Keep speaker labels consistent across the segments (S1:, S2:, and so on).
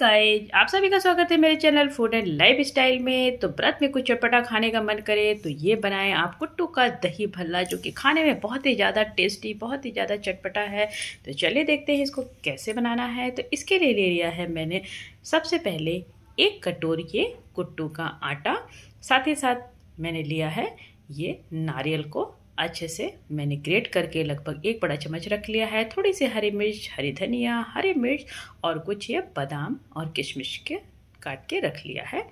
S1: guys आप सभी का स्वागत है मेरे channel food and lifestyle में तो व्रत में कुछ चटपटा खाने का मन करे तो ये बनाएं आप कुट्टू का दही भल्ला जो कि खाने में बहुत ही ज़्यादा टेस्टी बहुत ही ज़्यादा चटपटा है तो चलिए देखते हैं इसको कैसे बनाना है तो इसके लिए ले लिया है मैंने सबसे पहले एक कटोरी ये कुट्टू का आटा साथ ही साथ मैंने लिया है ये नारियल को अच्छे से मैंने ग्रेट करके लगभग एक बड़ा चम्मच रख लिया है थोड़ी सी हरी मिर्च हरी धनिया हरी मिर्च और कुछ ये बादाम और किशमिश के काट के रख लिया है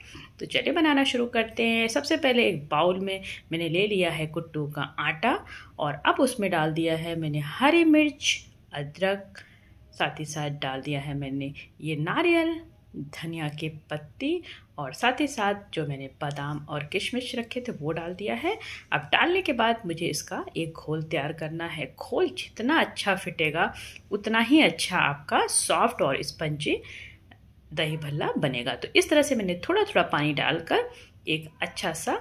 S1: तो चलिए बनाना शुरू करते हैं सबसे पहले एक बाउल में मैंने ले लिया है कुट्टू का आटा और अब उसमें डाल दिया है मैंने हरी मिर्च अदरक साथ ही साथ डाल दिया है मैंने ये नारियल धनिया के पत्ती और साथ ही साथ जो मैंने बादाम और किशमिश रखे थे वो डाल दिया है अब डालने के बाद मुझे इसका एक घोल तैयार करना है घोल जितना अच्छा फिटेगा उतना ही अच्छा आपका सॉफ्ट और स्पंजी दही भल्ला बनेगा तो इस तरह से मैंने थोड़ा थोड़ा पानी डालकर एक अच्छा सा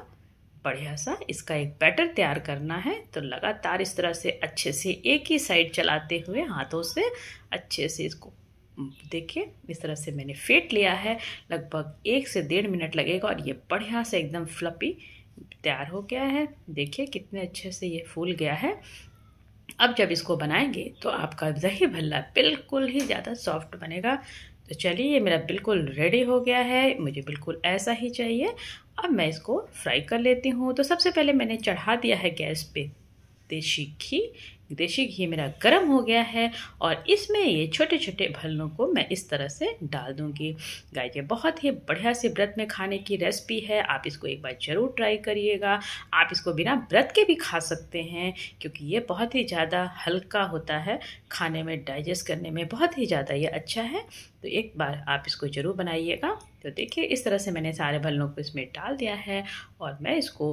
S1: बढ़िया सा इसका एक बैटर तैयार करना है तो लगातार इस तरह से अच्छे से एक ही साइड चलाते हुए हाथों से अच्छे से इसको देखिए इस तरह से मैंने फेंट लिया है लगभग एक से डेढ़ मिनट लगेगा और ये बढ़िया से एकदम फ्लपी तैयार हो गया है देखिए कितने अच्छे से ये फूल गया है अब जब इसको बनाएंगे तो आपका दही भल्ला बिल्कुल ही ज़्यादा सॉफ्ट बनेगा तो चलिए ये मेरा बिल्कुल रेडी हो गया है मुझे बिल्कुल ऐसा ही चाहिए अब मैं इसको फ्राई कर लेती हूँ तो सबसे पहले मैंने चढ़ा दिया है गैस पे देसी घी देशी घी मेरा गर्म हो गया है और इसमें ये छोटे छोटे भल्लों को मैं इस तरह से डाल दूँगी गाय के बहुत ही बढ़िया से व्रत में खाने की रेसिपी है आप इसको एक बार ज़रूर ट्राई करिएगा आप इसको बिना व्रत के भी खा सकते हैं क्योंकि ये बहुत ही ज़्यादा हल्का होता है खाने में डाइजेस्ट करने में बहुत ही ज़्यादा ये अच्छा है तो एक बार आप इसको ज़रूर बनाइएगा तो देखिए इस तरह से मैंने सारे भल्लों को इसमें डाल दिया है और मैं इसको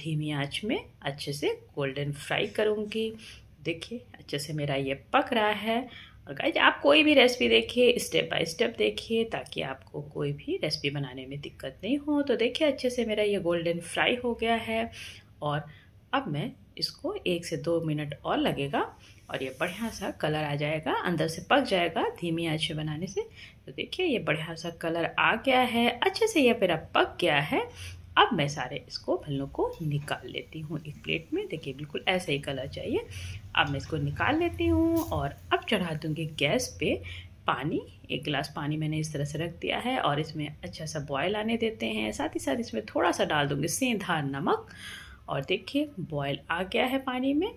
S1: धीमी आंच में अच्छे से गोल्डन फ्राई करूँगी देखिए अच्छे से मेरा ये पक रहा है और गाइज आप कोई भी रेसिपी देखिए स्टेप बाय स्टेप देखिए ताकि आपको कोई भी रेसिपी बनाने में दिक्कत नहीं हो तो देखिए अच्छे से मेरा ये गोल्डन फ्राई हो गया है और अब मैं इसको एक से दो मिनट और लगेगा और ये बढ़िया सा कलर आ जाएगा अंदर से पक जाएगा धीमी आँच में बनाने से तो देखिए ये बढ़िया सा कलर आ गया है अच्छे से यह मेरा पक गया है अब मैं सारे इसको भल्लों को निकाल लेती हूँ एक प्लेट में देखिए बिल्कुल ऐसा ही कलर चाहिए अब मैं इसको निकाल लेती हूँ और अब चढ़ा दूँगी गैस पे पानी एक गिलास पानी मैंने इस तरह से रख दिया है और इसमें अच्छा सा बॉयल आने देते हैं साथ ही साथ इसमें थोड़ा सा डाल दूँगी सेंधा नमक और देखिए बॉयल आ गया है पानी में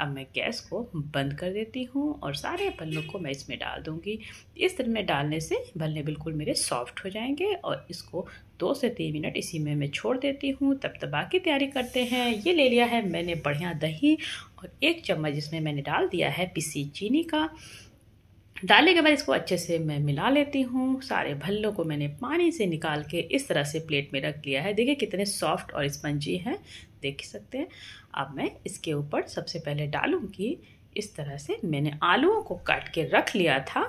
S1: अब मैं गैस को बंद कर देती हूँ और सारे भल्लों को मैं इसमें डाल दूँगी इस तरह में डालने से भल्ले बिल्कुल मेरे सॉफ्ट हो जाएंगे और इसको दो से तीन मिनट इसी में मैं छोड़ देती हूँ तब तक बाकी तैयारी करते हैं ये ले लिया है मैंने बढ़िया दही और एक चम्मच इसमें मैंने डाल दिया है पिसी चीनी का डालने के बाद इसको अच्छे से मैं मिला लेती हूँ सारे भल्लों को मैंने पानी से निकाल के इस तरह से प्लेट में रख लिया है देखिए कितने सॉफ्ट और स्पंजी हैं देख सकते हैं अब मैं इसके ऊपर सबसे पहले डालूँगी इस तरह से मैंने आलूओं को काट के रख लिया था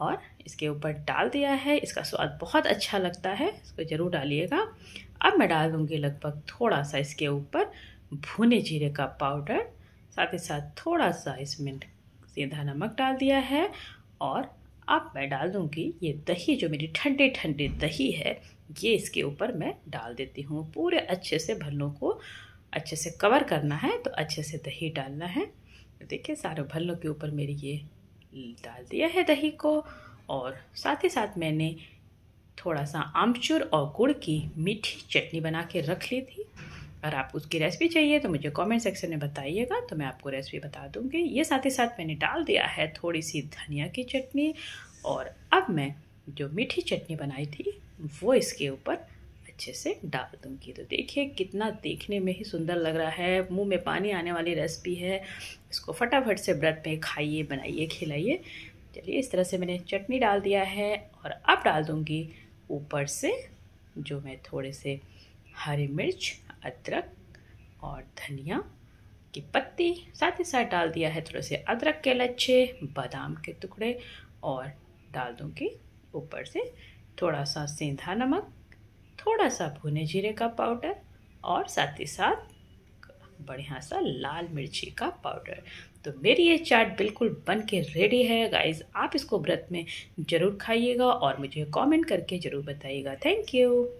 S1: और इसके ऊपर डाल दिया है इसका स्वाद बहुत अच्छा लगता है इसको ज़रूर डालिएगा अब मैं डाल दूँगी लगभग थोड़ा सा इसके ऊपर भुने जीरे का पाउडर साथ ही साथ थोड़ा सा इसमें सीधा नमक डाल दिया है और अब मैं डाल दूँगी ये दही जो मेरी ठंडे ठंडे दही है ये इसके ऊपर मैं डाल देती हूँ पूरे अच्छे से भल्लों को अच्छे से कवर करना है तो अच्छे से दही डालना है तो देखिए सारे भल्लों के ऊपर मेरी ये डाल दिया है दही को और साथ ही साथ मैंने थोड़ा सा आमचूर और गुड़ की मीठी चटनी बना के रख ली थी अगर आपको उसकी रेसिपी चाहिए तो मुझे कमेंट सेक्शन में बताइएगा तो मैं आपको रेसिपी बता दूंगी ये साथ ही साथ मैंने डाल दिया है थोड़ी सी धनिया की चटनी और अब मैं जो मीठी चटनी बनाई थी वो इसके ऊपर अच्छे से डाल दूंगी तो देखिए कितना देखने में ही सुंदर लग रहा है मुंह में पानी आने वाली रेसिपी है इसको फटाफट से व्रत में खाइए बनाइए खिलाइए चलिए इस तरह से मैंने चटनी डाल दिया है और अब डाल दूंगी ऊपर से जो मैं थोड़े से हरी मिर्च अदरक और धनिया के पत्ते साथ ही साथ डाल दिया है थोड़े से अदरक के लच्छे बादाम के टुकड़े और डाल दूँगी ऊपर से थोड़ा सा सेंधा नमक थोड़ा सा भुने जीरे का पाउडर और साथ ही साथ बढ़िया सा लाल मिर्ची का पाउडर तो मेरी ये चाट बिल्कुल बन के रेडी है गाइज आप इसको व्रत में ज़रूर खाइएगा और मुझे कमेंट करके ज़रूर बताइएगा थैंक यू